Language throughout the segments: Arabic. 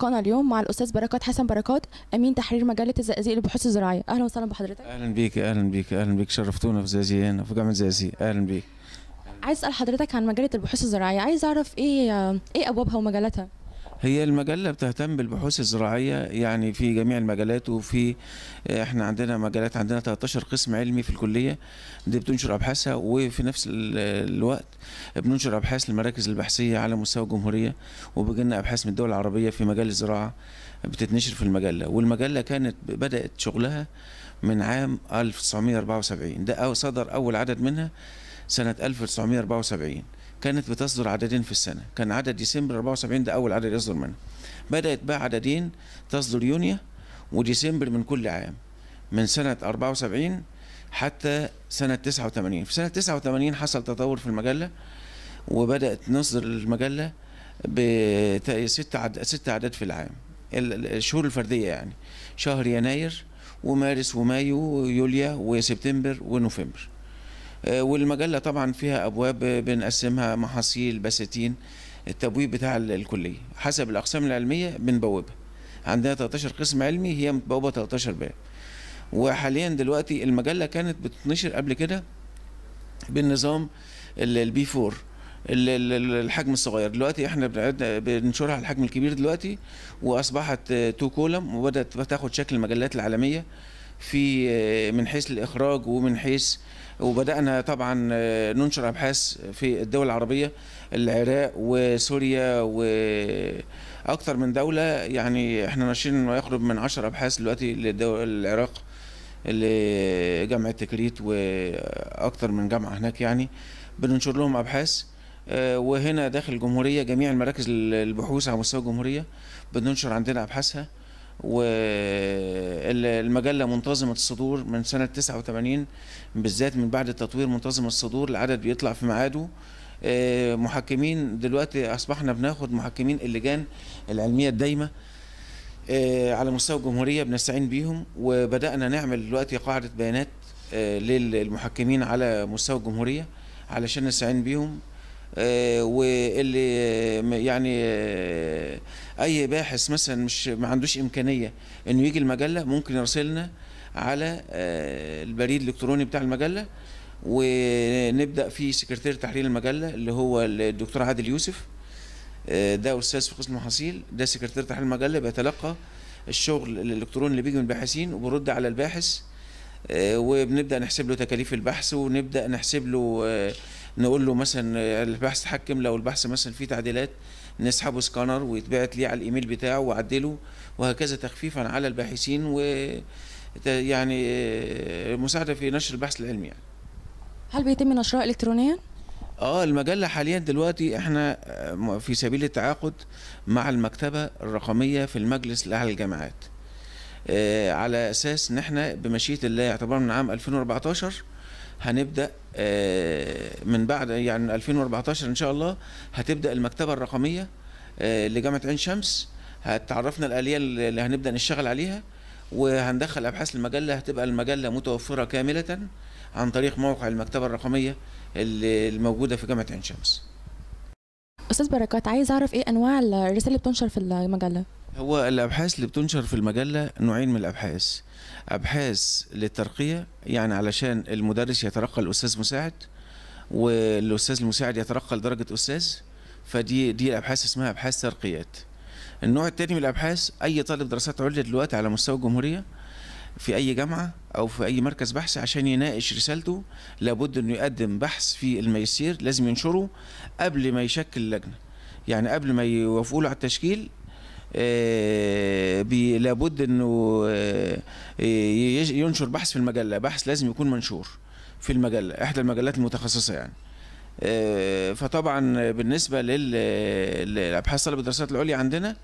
لقانا اليوم مع الاستاذ بركات حسن بركات امين تحرير مجله الزقازيق للبحوث الزراعيه اهلا وسهلا بحضرتك اهلا بيك اهلا بيك اهلا بيك شرفتونا في زقازيق هنا في جامعه زقازيق اهلا بيك عايز اسال حضرتك عن مجله البحوث الزراعيه عايز اعرف ايه ايه ابوابها ومجالاتها هي المجلة بتهتم بالبحوث الزراعية يعني في جميع المجالات وفي آه، احنا عندنا مجالات عندنا 13 قسم علمي في الكلية دي بتنشر أبحاثها وفي نفس الوقت بننشر أبحاث المراكز البحثية على مستوى الجمهورية وبيجيلنا أبحاث من الدول العربية في مجال الزراعة بتتنشر في المجلة والمجلة كانت بدأت شغلها من عام 1974 ده صدر أول عدد منها سنة 1974 كانت بتصدر عددين في السنة كان عدد ديسمبر 74 ده أول عدد يصدر منها بدأت بقى عددين تصدر يونيو وديسمبر من كل عام من سنة 74 حتى سنة 89 في سنة 89 حصل تطور في المجلة وبدأت نصدر المجلة بست عد... ست عدد في العام الشهور الفردية يعني شهر يناير ومارس ومايو ويوليا وسبتمبر ونوفمبر آه، والمجله طبعا فيها ابواب بنقسمها محاصيل بساتين التبويب بتاع الكليه حسب الاقسام العلميه بنبوبها عندنا 13 قسم علمي هي متبوبه 13 باب وحاليا دلوقتي المجله كانت بتتنشر قبل كده بالنظام البي 4 الحجم الصغير دلوقتي احنا بننشرها على الحجم الكبير دلوقتي واصبحت تو آه، كولم وبدات تاخد شكل المجلات العالميه في آه، من حيث الاخراج ومن حيث وبدانا طبعا آه، ننشر ابحاث في الدول العربيه العراق وسوريا واكثر من دوله يعني احنا ناشرين ما يقرب من 10 ابحاث دلوقتي للعراق لجامعه تكريت واكثر من جامعه هناك يعني بننشر لهم ابحاث آه، وهنا داخل الجمهوريه جميع المراكز البحوث على مستوى الجمهوريه بننشر عندنا ابحاثها والمجله منتظمه الصدور من سنه 89 بالذات من بعد تطوير منتظم الصدور العدد بيطلع في ميعاده آه، محكمين دلوقتي اصبحنا بناخد محكمين اللجان العلميه الدايمه آه، على مستوى الجمهوريه بنستعين بيهم وبدانا نعمل دلوقتي قاعده بيانات آه، للمحكمين على مستوى الجمهوريه علشان نستعين بيهم آه، واللي آه، يعني آه، اي باحث مثلا مش ما عندوش امكانيه انه يجي المجله ممكن يرسلنا على البريد الالكتروني بتاع المجله ونبدا في سكرتير تحرير المجله اللي هو الدكتور عادل يوسف ده استاذ في قسم المحاصيل ده سكرتير تحرير المجله بيتلقى الشغل الالكتروني اللي بيجي من الباحثين وبرد على الباحث وبنبدا نحسب له تكاليف البحث ونبدا نحسب له نقول له مثلا البحث حكم لو البحث مثلا فيه تعديلات نسحبه سكانر ويتبعت لي على الايميل بتاعه وعدله وهكذا تخفيفا على الباحثين و يعني مساعده في نشر البحث العلمي يعني. هل بيتم نشرها الكترونيا؟ اه المجله حاليا دلوقتي احنا في سبيل التعاقد مع المكتبه الرقميه في المجلس الاعلى للجامعات. آه، على اساس ان احنا بمشيئه الله يعتبر من عام 2014 هنبدا آه، من بعد يعني 2014 ان شاء الله هتبدا المكتبه الرقميه آه، لجامعه عين شمس هتعرفنا الاليه اللي هنبدا نشتغل عليها وهندخل ابحاث المجله هتبقى المجله متوفره كامله عن طريق موقع المكتبه الرقميه اللي الموجوده في جامعه عين شمس استاذ بركات عايز اعرف ايه انواع الرسائل اللي بتنشر في المجله هو الابحاث اللي بتنشر في المجله نوعين من الابحاث ابحاث للترقيه يعني علشان المدرس يترقى الاستاذ مساعد والاستاذ المساعد يترقى لدرجه استاذ فدي دي ابحاث اسمها ابحاث ترقيات النوع الثاني من الابحاث اي طالب دراسات عليا دلوقتي على مستوى الجمهوريه في اي جامعه او في اي مركز بحث عشان يناقش رسالته لابد انه يقدم بحث في الميسير لازم ينشره قبل ما يشكل اللجنه يعني قبل ما يوافقوا له على التشكيل آه، لابد انه آه، ينشر بحث في المجله بحث لازم يكون منشور في المجله احدى المجلات المتخصصه يعني آه، فطبعا بالنسبه للابحاث طلب الدراسات العليا عندنا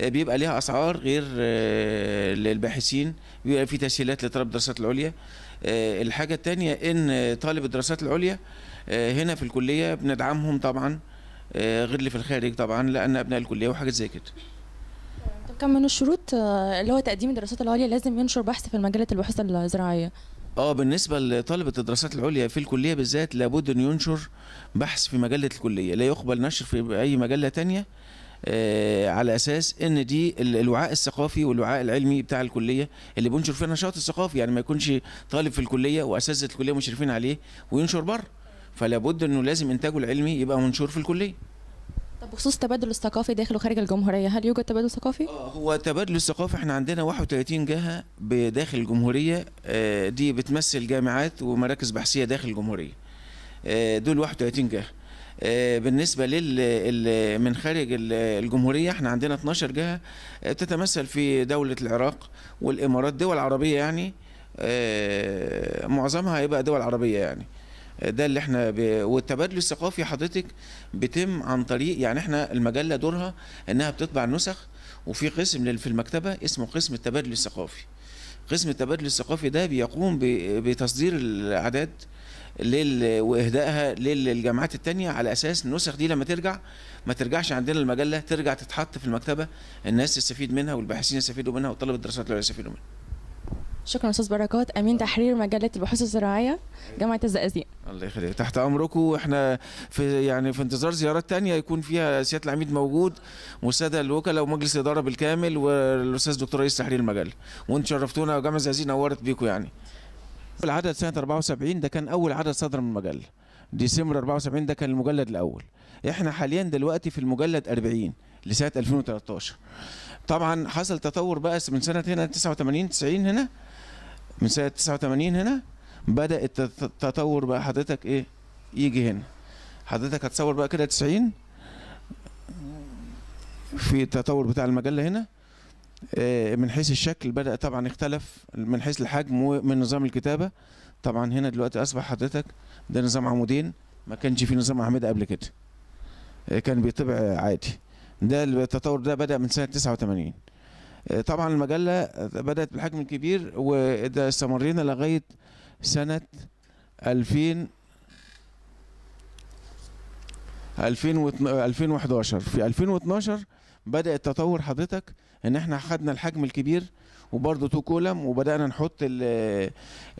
بيبقى ليها اسعار غير للباحثين بيبقى في تسهيلات لطلب الدراسات العليا الحاجه الثانيه ان طالب الدراسات العليا هنا في الكليه بندعمهم طبعا غير اللي في الخارج طبعا لان ابناء الكليه وحاجات زي كده كان من الشروط آه، اللي هو تقديم الدراسات العليا لازم ينشر بحث في مجلة البحوث الزراعية اه بالنسبه لطلبه الدراسات العليا في الكليه بالذات لابد ان ينشر بحث في مجله الكليه لا يقبل نشر في اي مجله تانية آه، على اساس ان دي الوعاء الثقافي والوعاء العلمي بتاع الكليه اللي بينشر فيها النشاط الثقافي يعني ما يكونش طالب في الكليه واساتذه الكليه مشرفين عليه وينشر بره فلابد انه لازم انتاجه العلمي يبقى منشور في الكليه طب بخصوص التبادل الثقافي داخل وخارج الجمهوريه هل يوجد تبادل ثقافي آه، هو التبادل الثقافي احنا عندنا 31 جهه بداخل الجمهوريه آه، دي بتمثل جامعات ومراكز بحثيه داخل الجمهوريه آه، دول 31 جهه بالنسبه لل من خارج الجمهوريه احنا عندنا 12 جهه بتتمثل في دوله العراق والامارات دول عربيه يعني معظمها هيبقى دول عربيه يعني ده اللي احنا ب... والتبادل الثقافي حضرتك بيتم عن طريق يعني احنا المجله دورها انها بتطبع النسخ وفي قسم في المكتبه اسمه قسم التبادل الثقافي قسم التبادل الثقافي ده بيقوم ب... بتصدير الاعداد لل... واهدائها للجامعات التانية على اساس النسخ دي لما ترجع ما ترجعش عندنا المجله ترجع تتحط في المكتبه الناس تستفيد منها والباحثين يستفيدوا منها وطلبه الدراسات العليا يستفيدوا منها شكرا استاذ بركات امين تحرير مجله البحوث الزراعيه جامعه الزقازيق الله يخليك تحت امركم واحنا في يعني في انتظار زيارات ثانيه يكون فيها سياده العميد موجود والساده الوكلاء ومجلس الاداره بالكامل والاستاذ دكتور رئيس تحرير المجله وانتم شرفتونا وجامعه الزقازيق نورت بيكم يعني العدد سنه 74 ده كان اول عدد صدر من المجله ديسمبر 74 ده كان المجلد الاول احنا حاليا دلوقتي في المجلد 40 لسنه 2013 طبعا حصل تطور بقى من سنه هنا 89 90 هنا من سنه 89 هنا بدا التطور بقى حضرتك ايه يجي هنا حضرتك هتصور بقى كده 90 في التطور بتاع المجله هنا آه، من حيث الشكل بدا طبعا اختلف من حيث الحجم ومن نظام الكتابه طبعا هنا دلوقتي اصبح حضرتك ده نظام عمودين ما كانش في نظام اعمده قبل كده آه، كان بيطبع عادي ده التطور ده بدا من سنه 89 طبعا المجلة بدأت بالحجم الكبير وده استمرينا لغاية سنة 2000 2011 في 2012 بدأ التطور حضرتك ان احنا خدنا الحجم الكبير وبرضه تو كولم وبدأنا نحط الـ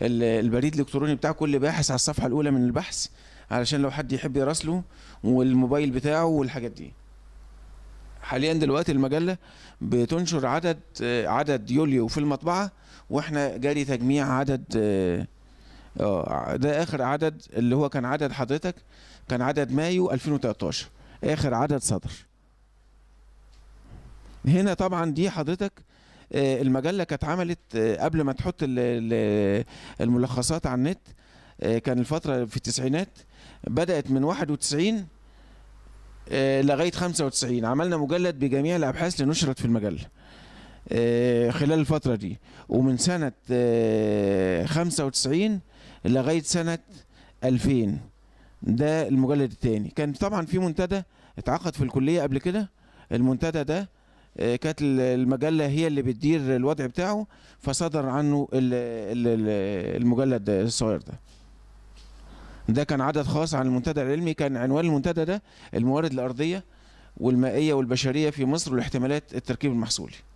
الـ البريد الالكتروني بتاع كل باحث على الصفحة الأولى من البحث علشان لو حد يحب يراسله والموبايل بتاعه والحاجات دي حاليا دلوقتي المجله بتنشر عدد عدد يوليو في المطبعه واحنا جاري تجميع عدد اه, آه، ده اخر عدد اللي هو كان عدد حضرتك كان عدد مايو 2013 اخر عدد صدر هنا طبعا دي حضرتك آه، المجله كانت عملت آه، قبل ما تحط الملخصات على النت كان الفتره في التسعينات بدات من 91 آه، لغايه 95 عملنا مجلد بجميع الابحاث اللي نشرت في المجله آه، خلال الفتره دي ومن سنه 95 آه، لغايه سنه 2000 ده المجلد الثاني كان طبعا في منتدى اتعقد في الكليه قبل كده المنتدى ده كانت المجله هي اللي بتدير الوضع بتاعه فصدر عنه المجلد الصغير ده ده كان عدد خاص عن المنتدى العلمي كان عنوان المنتدى ده الموارد الأرضية والمائية والبشرية في مصر والاحتمالات التركيب المحصولي